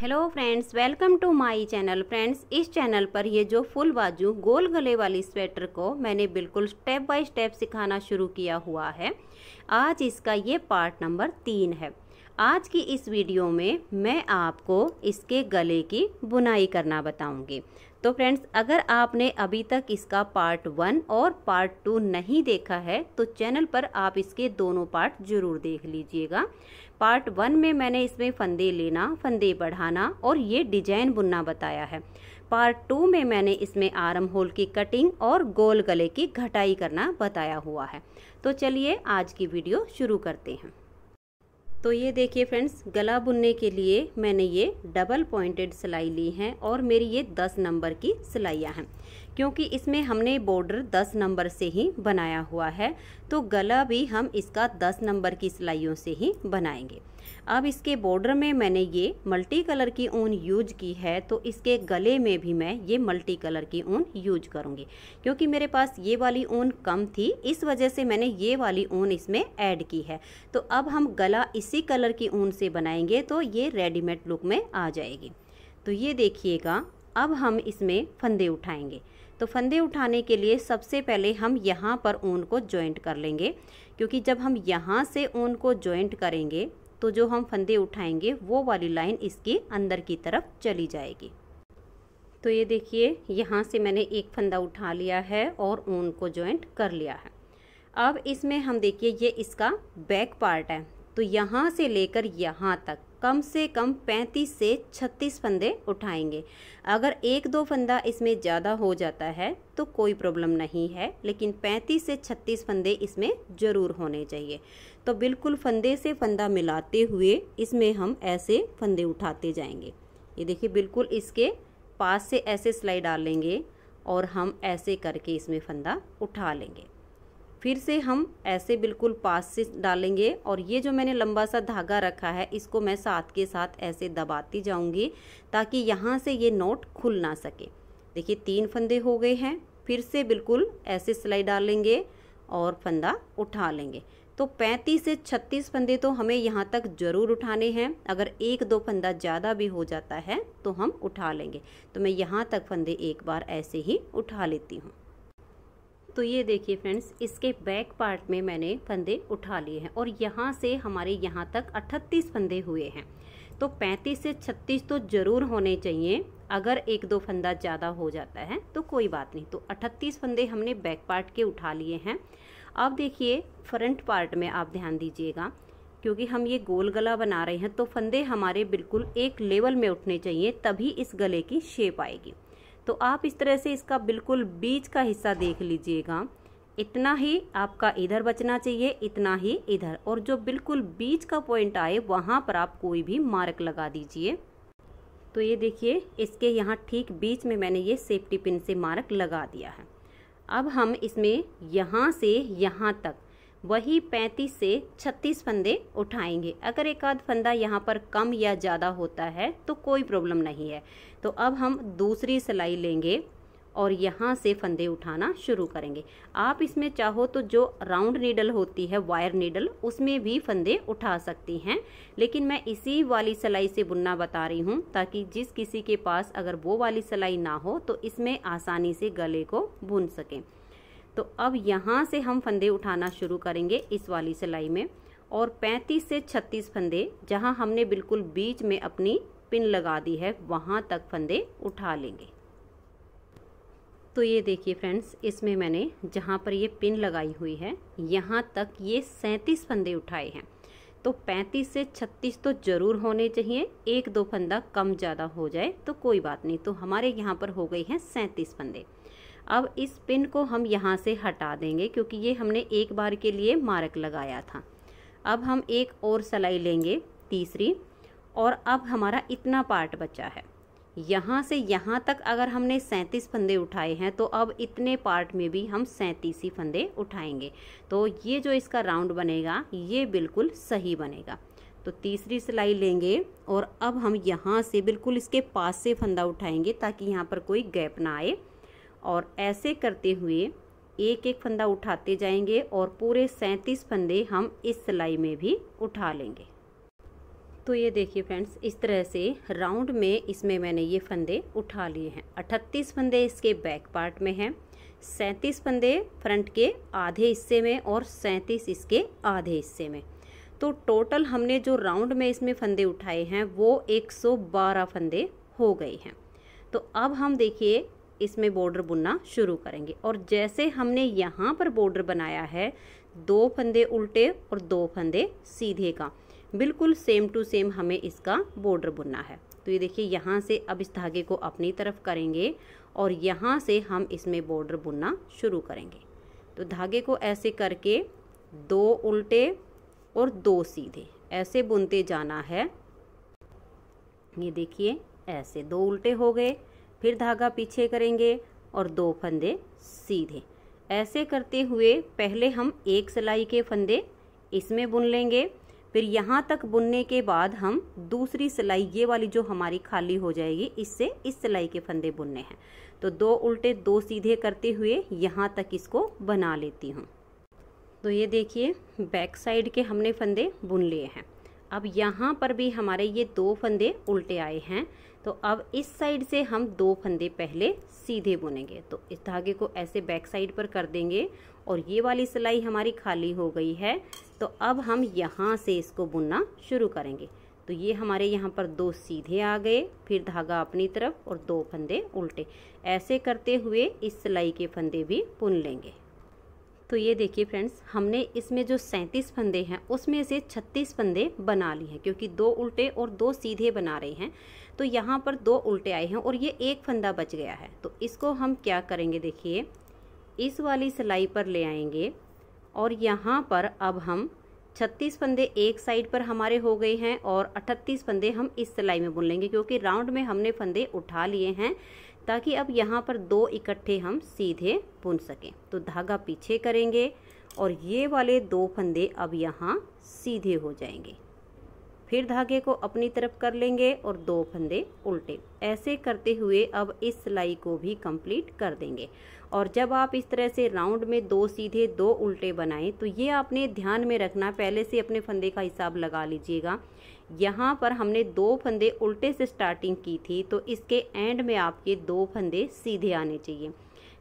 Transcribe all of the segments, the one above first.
hello friends welcome to my channel friends इस channel पर ये जो फुल बाजू गोल गले वाली स्वेटर को मैंने बिल्कुल स्टेप बाय स्टेप सिखाना शुरू किया हुआ है आज इसका ये पार्ट नंबर तीन है आज की इस वीडियो में मैं आपको इसके गले की बुनाई करना बताऊंगी तो फ्रेंड्स अगर आपने अभी तक इसका पार्ट वन और पार्ट टू नहीं देखा है तो चैनल पर आप इसके दोनों पार्ट ज़रूर देख लीजिएगा पार्ट वन में मैंने इसमें फंदे लेना फंदे बढ़ाना और ये डिजाइन बुनना बताया है पार्ट टू में मैंने इसमें आर्म होल की कटिंग और गोल गले की घटाई करना बताया हुआ है तो चलिए आज की वीडियो शुरू करते हैं तो ये देखिए फ्रेंड्स गला बुनने के लिए मैंने ये डबल पॉइंटेड सिलाई ली है और मेरी ये दस नंबर की सिलाइयाँ हैं क्योंकि इसमें हमने बॉर्डर 10 नंबर से ही बनाया हुआ है तो गला भी हम इसका 10 नंबर की सिलाइयों से ही बनाएंगे अब इसके बॉर्डर में मैंने ये मल्टी कलर की ऊन यूज की है तो इसके गले में भी मैं ये मल्टी कलर की ऊन यूज करूँगी क्योंकि मेरे पास ये वाली ऊन कम थी इस वजह से मैंने ये वाली ऊन इसमें ऐड की है तो अब हम गला इसी कलर की ऊन से बनाएंगे तो ये रेडीमेड लुक में आ जाएगी तो ये देखिएगा अब हम इसमें फंदे उठाएंगे तो फंदे उठाने के लिए सबसे पहले हम यहाँ पर ऊन को जॉइंट कर लेंगे क्योंकि जब हम यहाँ से ऊन को जॉइंट करेंगे तो जो हम फंदे उठाएंगे वो वाली लाइन इसके अंदर की तरफ चली जाएगी तो ये देखिए यहाँ से मैंने एक फंदा उठा लिया है और ऊन को जॉइंट कर लिया है अब इसमें हम देखिए ये इसका बैक पार्ट है तो यहाँ से लेकर यहाँ तक कम से कम 35 से 36 फंदे उठाएंगे अगर एक दो फंदा इसमें ज़्यादा हो जाता है तो कोई प्रॉब्लम नहीं है लेकिन 35 से 36 फंदे इसमें ज़रूर होने चाहिए तो बिल्कुल फंदे से फंदा मिलाते हुए इसमें हम ऐसे फंदे उठाते जाएंगे ये देखिए बिल्कुल इसके पास से ऐसे सिलाई डालेंगे और हम ऐसे करके इसमें फंदा उठा लेंगे फिर से हम ऐसे बिल्कुल पास से डालेंगे और ये जो मैंने लंबा सा धागा रखा है इसको मैं साथ के साथ ऐसे दबाती जाऊंगी ताकि यहाँ से ये नोट खुल ना सके देखिए तीन फंदे हो गए हैं फिर से बिल्कुल ऐसे सिलाई डालेंगे और फंदा उठा लेंगे तो 35 से 36 फंदे तो हमें यहाँ तक ज़रूर उठाने हैं अगर एक दो फंदा ज़्यादा भी हो जाता है तो हम उठा लेंगे तो मैं यहाँ तक फंदे एक बार ऐसे ही उठा लेती हूँ तो ये देखिए फ्रेंड्स इसके बैक पार्ट में मैंने फंदे उठा लिए हैं और यहाँ से हमारे यहाँ तक 38 फंदे हुए हैं तो 35 से 36 तो ज़रूर होने चाहिए अगर एक दो फंदा ज़्यादा हो जाता है तो कोई बात नहीं तो 38 फंदे हमने बैक पार्ट के उठा लिए हैं अब देखिए फ्रंट पार्ट में आप ध्यान दीजिएगा क्योंकि हम ये गोल गला बना रहे हैं तो फंदे हमारे बिल्कुल एक लेवल में उठने चाहिए तभी इस गले की शेप आएगी तो आप इस तरह से इसका बिल्कुल बीच का हिस्सा देख लीजिएगा इतना ही आपका इधर बचना चाहिए इतना ही इधर और जो बिल्कुल बीच का पॉइंट आए वहाँ पर आप कोई भी मार्क लगा दीजिए तो ये देखिए इसके यहाँ ठीक बीच में मैंने ये सेफ्टी पिन से मार्क लगा दिया है अब हम इसमें यहाँ से यहाँ तक वही पैंतीस से छत्तीस फंदे उठाएंगे अगर एक आध फंदा यहाँ पर कम या ज़्यादा होता है तो कोई प्रॉब्लम नहीं है तो अब हम दूसरी सिलाई लेंगे और यहाँ से फंदे उठाना शुरू करेंगे आप इसमें चाहो तो जो राउंड नीडल होती है वायर नीडल उसमें भी फंदे उठा सकती हैं लेकिन मैं इसी वाली सिलाई से बुनना बता रही हूँ ताकि जिस किसी के पास अगर वो वाली सिलाई ना हो तो इसमें आसानी से गले को बुन सकें तो अब यहाँ से हम फंदे उठाना शुरू करेंगे इस वाली सिलाई में और 35 से 36 फंदे जहाँ हमने बिल्कुल बीच में अपनी पिन लगा दी है वहाँ तक फंदे उठा लेंगे तो ये देखिए फ्रेंड्स इसमें मैंने जहाँ पर ये पिन लगाई हुई है यहाँ तक ये 37 फंदे उठाए हैं तो 35 से 36 तो ज़रूर होने चाहिए एक दो फंदा कम ज़्यादा हो जाए तो कोई बात नहीं तो हमारे यहाँ पर हो गई हैं 37 फंदे अब इस पिन को हम यहाँ से हटा देंगे क्योंकि ये हमने एक बार के लिए मार्क लगाया था अब हम एक और सिलाई लेंगे तीसरी और अब हमारा इतना पार्ट बचा है यहाँ से यहाँ तक अगर हमने सैंतीस फंदे उठाए हैं तो अब इतने पार्ट में भी हम सैंतीस ही फंदे उठाएंगे तो ये जो इसका राउंड बनेगा ये बिल्कुल सही बनेगा तो तीसरी सिलाई लेंगे और अब हम यहाँ से बिल्कुल इसके पास से फंदा उठाएंगे ताकि यहाँ पर कोई गैप ना आए और ऐसे करते हुए एक एक फंदा उठाते जाएंगे और पूरे सैंतीस फंदे हम इस सिलाई में भी उठा लेंगे तो ये देखिए फ्रेंड्स इस तरह से राउंड में इसमें मैंने ये फंदे उठा लिए हैं 38 फंदे इसके बैक पार्ट में हैं 37 फंदे फ्रंट के आधे हिस्से में और 37 इसके आधे हिस्से में तो टोटल हमने जो राउंड में इसमें फंदे उठाए हैं वो 112 फंदे हो गए हैं तो अब हम देखिए इसमें बॉर्डर बुनना शुरू करेंगे और जैसे हमने यहाँ पर बॉर्डर बनाया है दो फंदे उल्टे और दो फंदे सीधे का बिल्कुल सेम टू सेम हमें इसका बॉर्डर बुनना है तो ये देखिए यहाँ से अब इस धागे को अपनी तरफ करेंगे और यहाँ से हम इसमें बॉर्डर बुनना शुरू करेंगे तो धागे को ऐसे करके दो उल्टे और दो सीधे ऐसे बुनते जाना है ये देखिए ऐसे दो उल्टे हो गए फिर धागा पीछे करेंगे और दो फंदे सीधे ऐसे करते हुए पहले हम एक सिलाई के फंदे इसमें बुन लेंगे फिर यहाँ तक बुनने के बाद हम दूसरी सिलाई ये वाली जो हमारी खाली हो जाएगी इससे इस सिलाई के फंदे बुनने हैं तो दो उल्टे दो सीधे करते हुए यहाँ तक इसको बना लेती हूँ तो ये देखिए बैक साइड के हमने फंदे बुन लिए हैं अब यहाँ पर भी हमारे ये दो फंदे उल्टे आए हैं तो अब इस साइड से हम दो फंदे पहले सीधे बुनेंगे तो इस धागे को ऐसे बैक साइड पर कर देंगे और ये वाली सिलाई हमारी खाली हो गई है तो अब हम यहाँ से इसको बुनना शुरू करेंगे तो ये हमारे यहाँ पर दो सीधे आ गए फिर धागा अपनी तरफ और दो फंदे उल्टे ऐसे करते हुए इस सिलाई के फंदे भी बुन लेंगे तो ये देखिए फ्रेंड्स हमने इसमें जो सैंतीस फंदे हैं उसमें से छत्तीस फंदे बना लिए हैं क्योंकि दो उल्टे और दो सीधे बना रहे हैं तो यहाँ पर दो उल्टे आए हैं और ये एक फंदा बच गया है तो इसको हम क्या करेंगे देखिए इस वाली सिलाई पर ले आएंगे और यहाँ पर अब हम 36 फंदे एक साइड पर हमारे हो गए हैं और 38 फंदे हम इस सिलाई में बुन लेंगे क्योंकि राउंड में हमने फंदे उठा लिए हैं ताकि अब यहाँ पर दो इकट्ठे हम सीधे बुन सकें तो धागा पीछे करेंगे और ये वाले दो फंदे अब यहाँ सीधे हो जाएंगे फिर धागे को अपनी तरफ कर लेंगे और दो फंदे उल्टे ऐसे करते हुए अब इस सिलाई को भी कंप्लीट कर देंगे और जब आप इस तरह से राउंड में दो सीधे दो उल्टे बनाएं तो ये आपने ध्यान में रखना पहले से अपने फंदे का हिसाब लगा लीजिएगा यहाँ पर हमने दो फंदे उल्टे से स्टार्टिंग की थी तो इसके एंड में आपके दो फंदे सीधे आने चाहिए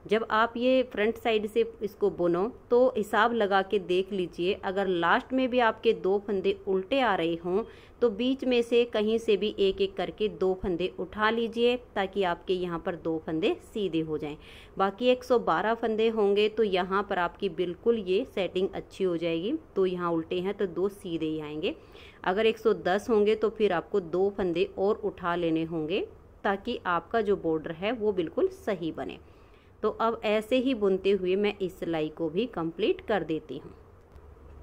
जब आप ये फ्रंट साइड से इसको बुनो तो हिसाब लगा के देख लीजिए अगर लास्ट में भी आपके दो फंदे उल्टे आ रहे हों तो बीच में से कहीं से भी एक एक करके दो फंदे उठा लीजिए ताकि आपके यहाँ पर दो फंदे सीधे हो जाएं बाकी 112 फंदे होंगे तो यहाँ पर आपकी बिल्कुल ये सेटिंग अच्छी हो जाएगी तो यहाँ उल्टे हैं तो दो सीधे ही आएंगे अगर 110 होंगे तो फिर आपको दो फंदे और उठा लेने होंगे ताकि आपका जो बॉर्डर है वो बिल्कुल सही बने तो अब ऐसे ही बुनते हुए मैं इस सिलाई को भी कंप्लीट कर देती हूँ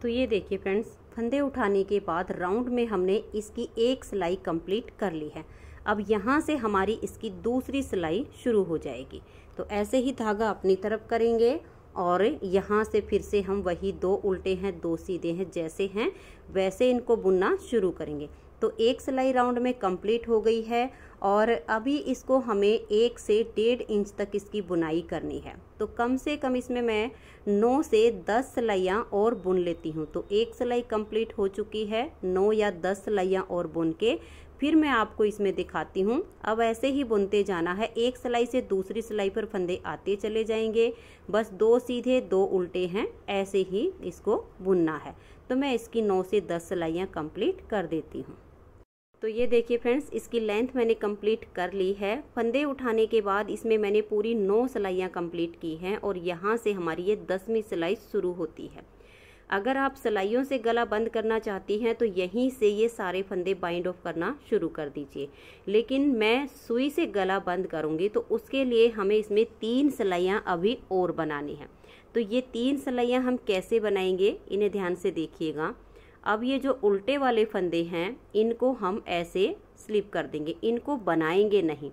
तो ये देखिए फ्रेंड्स फंदे उठाने के बाद राउंड में हमने इसकी एक सिलाई कंप्लीट कर ली है अब यहाँ से हमारी इसकी दूसरी सिलाई शुरू हो जाएगी तो ऐसे ही धागा अपनी तरफ करेंगे और यहाँ से फिर से हम वही दो उल्टे हैं दो सीधे हैं जैसे हैं वैसे इनको बुनना शुरू करेंगे तो एक सिलाई राउंड में कंप्लीट हो गई है और अभी इसको हमें एक से डेढ़ इंच तक इसकी बुनाई करनी है तो कम से कम इसमें मैं नौ से दस सिलाइयाँ और बुन लेती हूँ तो एक सिलाई कंप्लीट हो चुकी है नौ या दस सिलाइयाँ और बुन के फिर मैं आपको इसमें दिखाती हूँ अब ऐसे ही बुनते जाना है एक सिलाई से दूसरी सिलाई पर फंदे आते चले जाएंगे बस दो सीधे दो उल्टे हैं ऐसे ही इसको बुनना है तो मैं इसकी नौ से दस सिलाइयाँ कंप्लीट कर देती हूँ तो ये देखिए फ्रेंड्स इसकी लेंथ मैंने कंप्लीट कर ली है फंदे उठाने के बाद इसमें मैंने पूरी नौ सिलाइयाँ कंप्लीट की हैं और यहाँ से हमारी ये दसवीं सिलाई शुरू होती है अगर आप सिलाइयों से गला बंद करना चाहती हैं तो यहीं से ये सारे फंदे बाइंड ऑफ करना शुरू कर दीजिए लेकिन मैं सुई से गला बंद करूँगी तो उसके लिए हमें इसमें तीन सिलाइयाँ अभी और बनानी हैं तो ये तीन सिलाइयाँ हम कैसे बनाएंगे इन्हें ध्यान से देखिएगा अब ये जो उल्टे वाले फंदे हैं इनको हम ऐसे स्लिप कर देंगे इनको बनाएंगे नहीं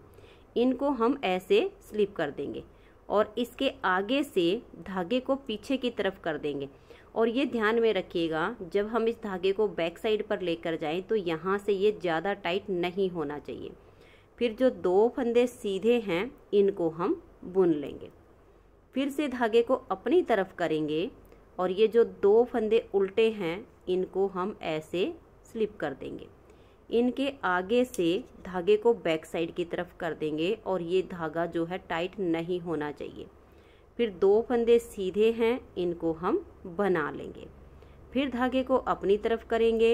इनको हम ऐसे स्लिप कर देंगे और इसके आगे से धागे को पीछे की तरफ कर देंगे और ये ध्यान में रखिएगा जब हम इस धागे को बैक साइड पर लेकर जाएं तो यहाँ से ये ज़्यादा टाइट नहीं होना चाहिए फिर जो दो फंदे सीधे हैं इनको हम बुन लेंगे फिर से धागे को अपनी तरफ करेंगे और ये जो दो फंदे उल्टे हैं इनको हम ऐसे स्लिप कर देंगे इनके आगे से धागे को बैक साइड की तरफ कर देंगे और ये धागा जो है टाइट नहीं होना चाहिए फिर दो फंदे सीधे हैं इनको हम बना लेंगे फिर धागे को अपनी तरफ करेंगे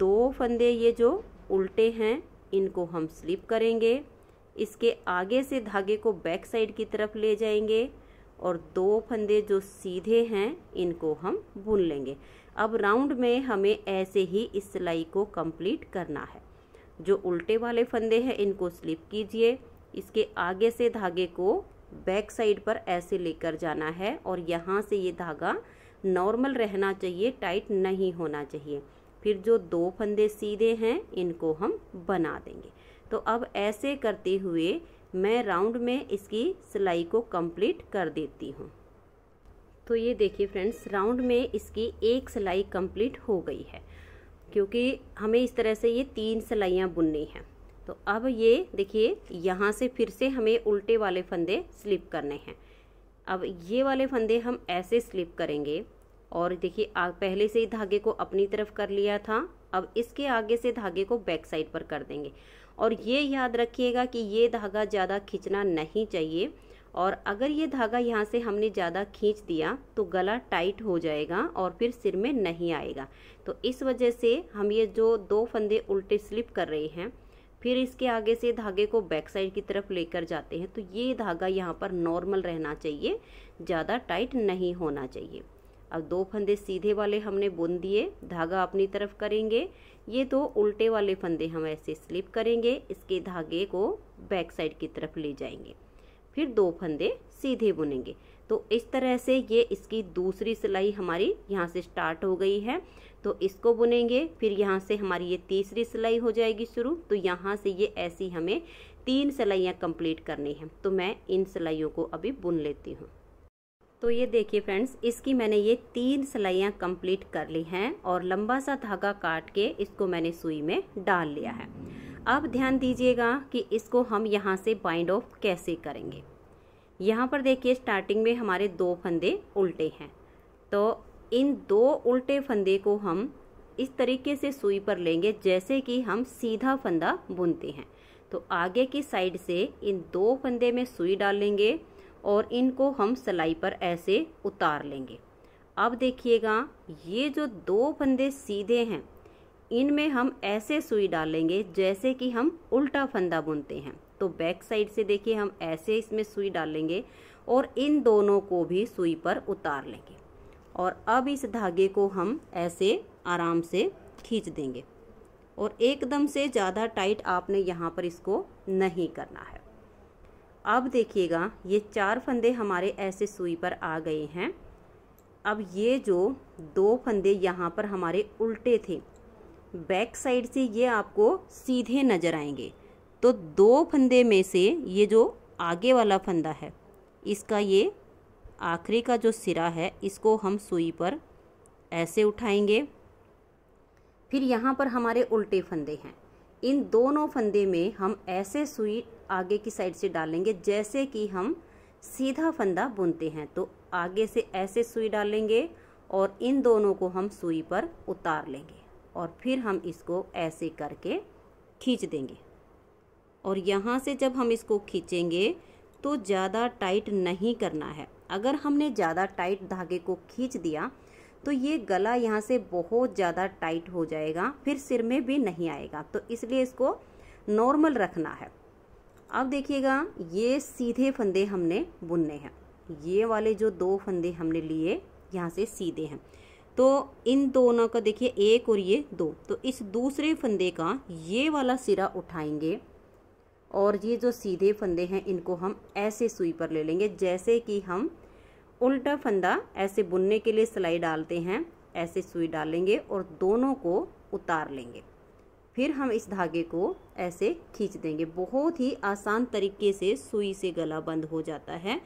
दो फंदे ये जो उल्टे हैं इनको हम स्लिप करेंगे इसके आगे से धागे को बैक साइड की तरफ ले जाएंगे और दो फंदे जो सीधे हैं इनको हम बुन लेंगे अब राउंड में हमें ऐसे ही इस सिलाई को कंप्लीट करना है जो उल्टे वाले फंदे हैं इनको स्लिप कीजिए इसके आगे से धागे को बैक साइड पर ऐसे लेकर जाना है और यहाँ से ये धागा नॉर्मल रहना चाहिए टाइट नहीं होना चाहिए फिर जो दो फंदे सीधे हैं इनको हम बना देंगे तो अब ऐसे करते हुए मैं राउंड में इसकी सिलाई को कंप्लीट कर देती हूँ तो ये देखिए फ्रेंड्स राउंड में इसकी एक सिलाई कंप्लीट हो गई है क्योंकि हमें इस तरह से ये तीन सिलाइयाँ बुननी हैं तो अब ये देखिए यहाँ से फिर से हमें उल्टे वाले फंदे स्लिप करने हैं अब ये वाले फंदे हम ऐसे स्लिप करेंगे और देखिए पहले से ही धागे को अपनी तरफ कर लिया था अब इसके आगे से धागे को बैक साइड पर कर देंगे और ये याद रखिएगा कि ये धागा ज़्यादा खींचना नहीं चाहिए और अगर ये धागा यहाँ से हमने ज़्यादा खींच दिया तो गला टाइट हो जाएगा और फिर सिर में नहीं आएगा तो इस वजह से हम ये जो दो फंदे उल्टे स्लिप कर रहे हैं फिर इसके आगे से धागे को बैक साइड की तरफ लेकर जाते हैं तो ये धागा यहाँ पर नॉर्मल रहना चाहिए ज़्यादा टाइट नहीं होना चाहिए अब दो फंदे सीधे वाले हमने बुन दिए धागा अपनी तरफ करेंगे ये दो उल्टे वाले फंदे हम ऐसे स्लिप करेंगे इसके धागे को बैक साइड की तरफ ले जाएंगे फिर दो फंदे सीधे बुनेंगे तो इस तरह से ये इसकी दूसरी सिलाई हमारी यहाँ से स्टार्ट हो गई है तो इसको बुनेंगे फिर यहाँ से हमारी ये तीसरी सिलाई हो जाएगी शुरू तो यहाँ से ये ऐसी हमें तीन सिलाइयाँ कंप्लीट करनी है तो मैं इन सिलाइयों को अभी बुन लेती हूँ तो ये देखिए फ्रेंड्स इसकी मैंने ये तीन सिलाइयाँ कंप्लीट कर ली हैं और लंबा सा धागा काट के इसको मैंने सुई में डाल लिया है अब ध्यान दीजिएगा कि इसको हम यहाँ से बाइंड ऑफ कैसे करेंगे यहाँ पर देखिए स्टार्टिंग में हमारे दो फंदे उल्टे हैं तो इन दो उल्टे फंदे को हम इस तरीके से सुई पर लेंगे जैसे कि हम सीधा फंदा बुनते हैं तो आगे की साइड से इन दो फंदे में सुई डालेंगे और इनको हम सिलाई पर ऐसे उतार लेंगे अब देखिएगा ये जो दो फंदे सीधे हैं इनमें हम ऐसे सुई डालेंगे जैसे कि हम उल्टा फंदा बुनते हैं तो बैक साइड से देखिए हम ऐसे इसमें सुई डालेंगे और इन दोनों को भी सुई पर उतार लेंगे और अब इस धागे को हम ऐसे आराम से खींच देंगे और एकदम से ज़्यादा टाइट आपने यहाँ पर इसको नहीं करना है अब देखिएगा ये चार फंदे हमारे ऐसे सुई पर आ गए हैं अब ये जो दो फंदे यहाँ पर हमारे उल्टे थे बैक साइड से ये आपको सीधे नज़र आएंगे तो दो फंदे में से ये जो आगे वाला फंदा है इसका ये आखिरी का जो सिरा है इसको हम सुई पर ऐसे उठाएंगे फिर यहाँ पर हमारे उल्टे फंदे हैं इन दोनों फंदे में हम ऐसे सुई आगे की साइड से डालेंगे जैसे कि हम सीधा फंदा बुनते हैं तो आगे से ऐसे सुई डालेंगे और इन दोनों को हम सुई पर उतार लेंगे और फिर हम इसको ऐसे करके खींच देंगे और यहाँ से जब हम इसको खींचेंगे तो ज़्यादा टाइट नहीं करना है अगर हमने ज़्यादा टाइट धागे को खींच दिया तो ये गला यहाँ से बहुत ज़्यादा टाइट हो जाएगा फिर सिर में भी नहीं आएगा तो इसलिए इसको नॉर्मल रखना है अब देखिएगा ये सीधे फंदे हमने बुनने हैं ये वाले जो दो फंदे हमने लिए यहाँ से सीधे हैं तो इन दोनों का देखिए एक और ये दो तो इस दूसरे फंदे का ये वाला सिरा उठाएंगे और ये जो सीधे फंदे हैं इनको हम ऐसे सुई पर ले लेंगे जैसे कि हम उल्टा फंदा ऐसे बुनने के लिए सिलाई डालते हैं ऐसे सुई डालेंगे और दोनों को उतार लेंगे फिर हम इस धागे को ऐसे खींच देंगे बहुत ही आसान तरीके से सुई से गला बंद हो जाता है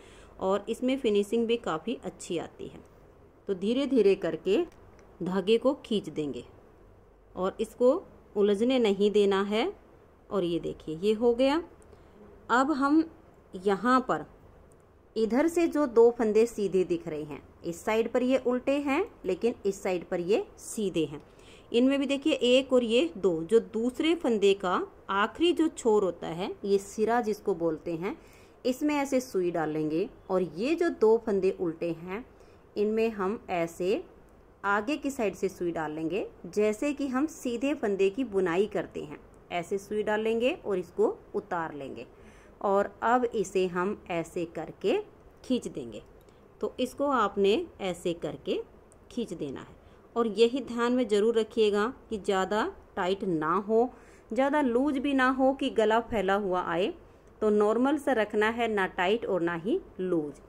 और इसमें फिनिशिंग भी काफ़ी अच्छी आती है तो धीरे धीरे करके धागे को खींच देंगे और इसको उलझने नहीं देना है और ये देखिए ये हो गया अब हम यहाँ पर इधर से जो दो फंदे सीधे दिख रहे हैं इस साइड पर ये उल्टे हैं लेकिन इस साइड पर ये सीधे हैं इनमें भी देखिए एक और ये दो जो दूसरे फंदे का आखिरी जो छोर होता है ये सिरा जिसको बोलते हैं इसमें ऐसे सुई डालेंगे और ये जो दो फंदे उल्टे हैं इनमें हम ऐसे आगे की साइड से सुई डालेंगे जैसे कि हम सीधे फंदे की बुनाई करते हैं ऐसे सुई डालेंगे और इसको उतार लेंगे और अब इसे हम ऐसे करके खींच देंगे तो इसको आपने ऐसे करके खींच देना है और यही ध्यान में ज़रूर रखिएगा कि ज़्यादा टाइट ना हो ज़्यादा लूज भी ना हो कि गला फैला हुआ आए तो नॉर्मल सा रखना है ना टाइट और ना ही लूज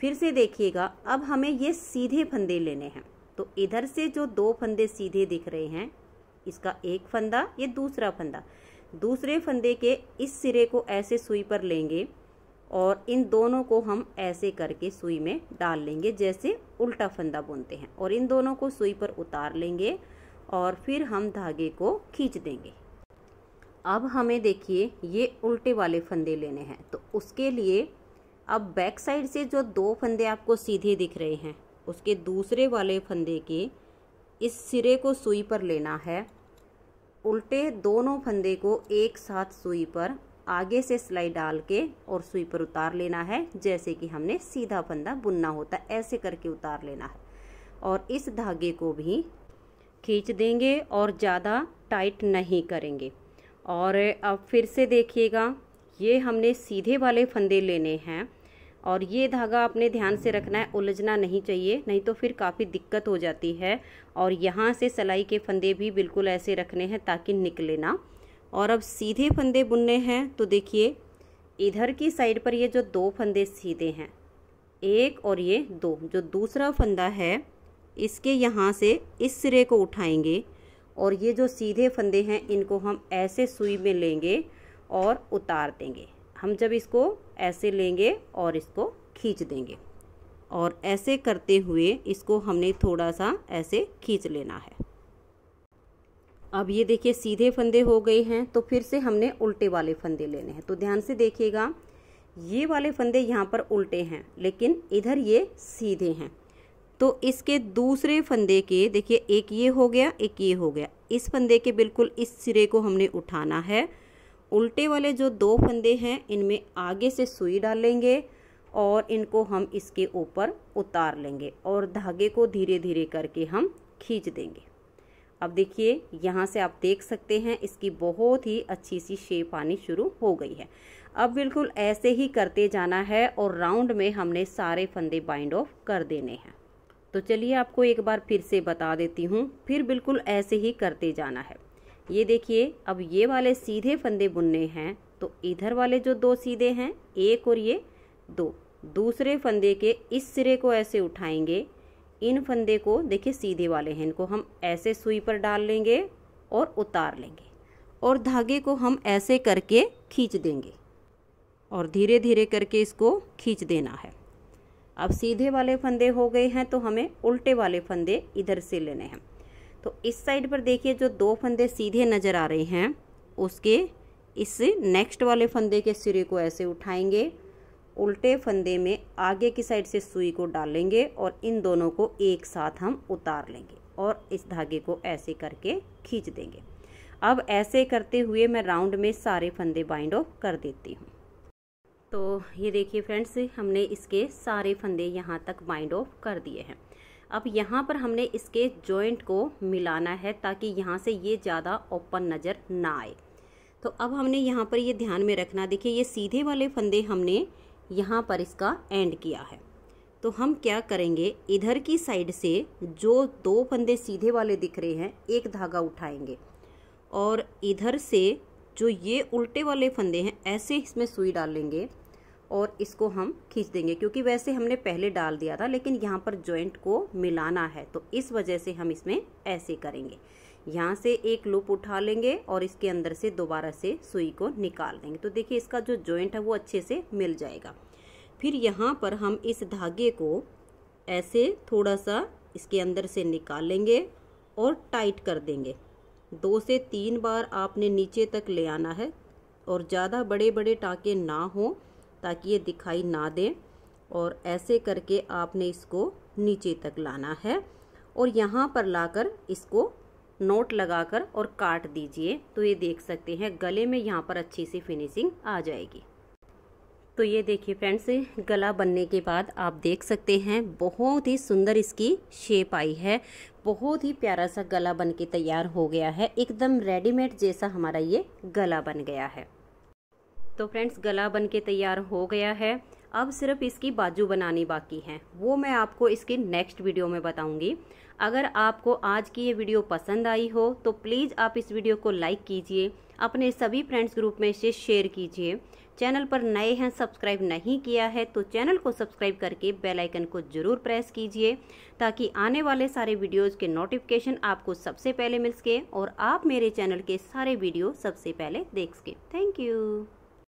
फिर से देखिएगा अब हमें ये सीधे फंदे लेने हैं तो इधर से जो दो फंदे सीधे दिख रहे हैं इसका एक फंदा ये दूसरा फंदा दूसरे फंदे के इस सिरे को ऐसे सुई पर लेंगे और इन दोनों को हम ऐसे करके सुई में डाल लेंगे जैसे उल्टा फंदा बुनते हैं और इन दोनों को सुई पर उतार लेंगे और फिर हम धागे को खींच देंगे अब हमें देखिए ये उल्टे वाले फंदे लेने हैं तो उसके लिए अब बैक साइड से जो दो फंदे आपको सीधे दिख रहे हैं उसके दूसरे वाले फंदे के इस सिरे को सुई पर लेना है उल्टे दोनों फंदे को एक साथ सुई पर आगे से सिलाई डाल के और सुई पर उतार लेना है जैसे कि हमने सीधा फंदा बुनना होता है ऐसे करके उतार लेना है और इस धागे को भी खींच देंगे और ज़्यादा टाइट नहीं करेंगे और अब फिर से देखिएगा ये हमने सीधे वाले फंदे लेने हैं और ये धागा आपने ध्यान से रखना है उलझना नहीं चाहिए नहीं तो फिर काफ़ी दिक्कत हो जाती है और यहाँ से सलाई के फंदे भी बिल्कुल ऐसे रखने हैं ताकि निकले ना और अब सीधे फंदे बुनने हैं तो देखिए इधर की साइड पर ये जो दो फंदे सीधे हैं एक और ये दो जो दूसरा फंदा है इसके यहाँ से इस सिरे को उठाएंगे और ये जो सीधे फंदे हैं इनको हम ऐसे सुई में लेंगे और उतार देंगे हम जब इसको ऐसे लेंगे और इसको खींच देंगे और ऐसे करते हुए इसको हमने थोड़ा सा ऐसे खींच लेना है अब ये देखिए सीधे फंदे हो गए हैं तो फिर से हमने उल्टे वाले फंदे लेने हैं तो ध्यान से देखिएगा ये वाले फंदे यहाँ पर उल्टे हैं लेकिन इधर ये सीधे हैं तो इसके दूसरे फंदे के देखिए एक ये हो गया एक ये हो गया इस फंदे के बिल्कुल इस सिरे को हमने उठाना है उल्टे वाले जो दो फंदे हैं इनमें आगे से सुई डालेंगे और इनको हम इसके ऊपर उतार लेंगे और धागे को धीरे धीरे करके हम खींच देंगे अब देखिए यहाँ से आप देख सकते हैं इसकी बहुत ही अच्छी सी शेप आनी शुरू हो गई है अब बिल्कुल ऐसे ही करते जाना है और राउंड में हमने सारे फंदे बाइंड ऑफ कर देने हैं तो चलिए आपको एक बार फिर से बता देती हूँ फिर बिल्कुल ऐसे ही करते जाना है ये देखिए अब ये वाले सीधे फंदे बुनने हैं तो इधर वाले जो दो सीधे हैं एक और ये दो दूसरे फंदे के इस सिरे को ऐसे उठाएंगे इन फंदे को देखिए सीधे वाले हैं इनको हम ऐसे सुई पर डाल लेंगे और उतार लेंगे और धागे को हम ऐसे करके खींच देंगे और धीरे धीरे करके इसको खींच देना है अब सीधे वाले फंदे हो गए हैं तो हमें उल्टे वाले फंदे इधर से लेने हैं तो इस साइड पर देखिए जो दो फंदे सीधे नज़र आ रहे हैं उसके इस नेक्स्ट वाले फंदे के सिरे को ऐसे उठाएंगे उल्टे फंदे में आगे की साइड से सुई को डालेंगे और इन दोनों को एक साथ हम उतार लेंगे और इस धागे को ऐसे करके खींच देंगे अब ऐसे करते हुए मैं राउंड में सारे फंदे बाइंड ऑफ कर देती हूँ तो ये देखिए फ्रेंड्स हमने इसके सारे फंदे यहाँ तक बाइंड ऑफ कर दिए हैं अब यहाँ पर हमने इसके जॉइंट को मिलाना है ताकि यहाँ से ये ज़्यादा ओपन नज़र ना आए तो अब हमने यहाँ पर ये ध्यान में रखना देखिए ये सीधे वाले फंदे हमने यहाँ पर इसका एंड किया है तो हम क्या करेंगे इधर की साइड से जो दो फंदे सीधे वाले दिख रहे हैं एक धागा उठाएंगे और इधर से जो ये उल्टे वाले फंदे हैं ऐसे इसमें सुई डालेंगे और इसको हम खींच देंगे क्योंकि वैसे हमने पहले डाल दिया था लेकिन यहाँ पर जॉइंट को मिलाना है तो इस वजह से हम इसमें ऐसे करेंगे यहाँ से एक लूप उठा लेंगे और इसके अंदर से दोबारा से सुई को निकाल देंगे तो देखिए इसका जो जॉइंट है वो अच्छे से मिल जाएगा फिर यहाँ पर हम इस धागे को ऐसे थोड़ा सा इसके अंदर से निकालेंगे और टाइट कर देंगे दो से तीन बार आपने नीचे तक ले आना है और ज़्यादा बड़े बड़े टाँके ना हों ताकि ये दिखाई ना दे और ऐसे करके आपने इसको नीचे तक लाना है और यहाँ पर लाकर इसको नोट लगाकर और काट दीजिए तो ये देख सकते हैं गले में यहाँ पर अच्छी सी फिनिशिंग आ जाएगी तो ये देखिए फ्रेंड्स गला बनने के बाद आप देख सकते हैं बहुत ही सुंदर इसकी शेप आई है बहुत ही प्यारा सा गला बन के तैयार हो गया है एकदम रेडीमेड जैसा हमारा ये गला बन गया है तो फ्रेंड्स गला बन के तैयार हो गया है अब सिर्फ इसकी बाजू बनानी बाकी है वो मैं आपको इसके नेक्स्ट वीडियो में बताऊंगी अगर आपको आज की ये वीडियो पसंद आई हो तो प्लीज़ आप इस वीडियो को लाइक कीजिए अपने सभी फ्रेंड्स ग्रुप में इसे शेयर कीजिए चैनल पर नए हैं सब्सक्राइब नहीं किया है तो चैनल को सब्सक्राइब करके बेल आइकन को ज़रूर प्रेस कीजिए ताकि आने वाले सारे वीडियोज़ के नोटिफिकेशन आपको सबसे पहले मिल सके और आप मेरे चैनल के सारे वीडियो सबसे पहले देख सकें थैंक यू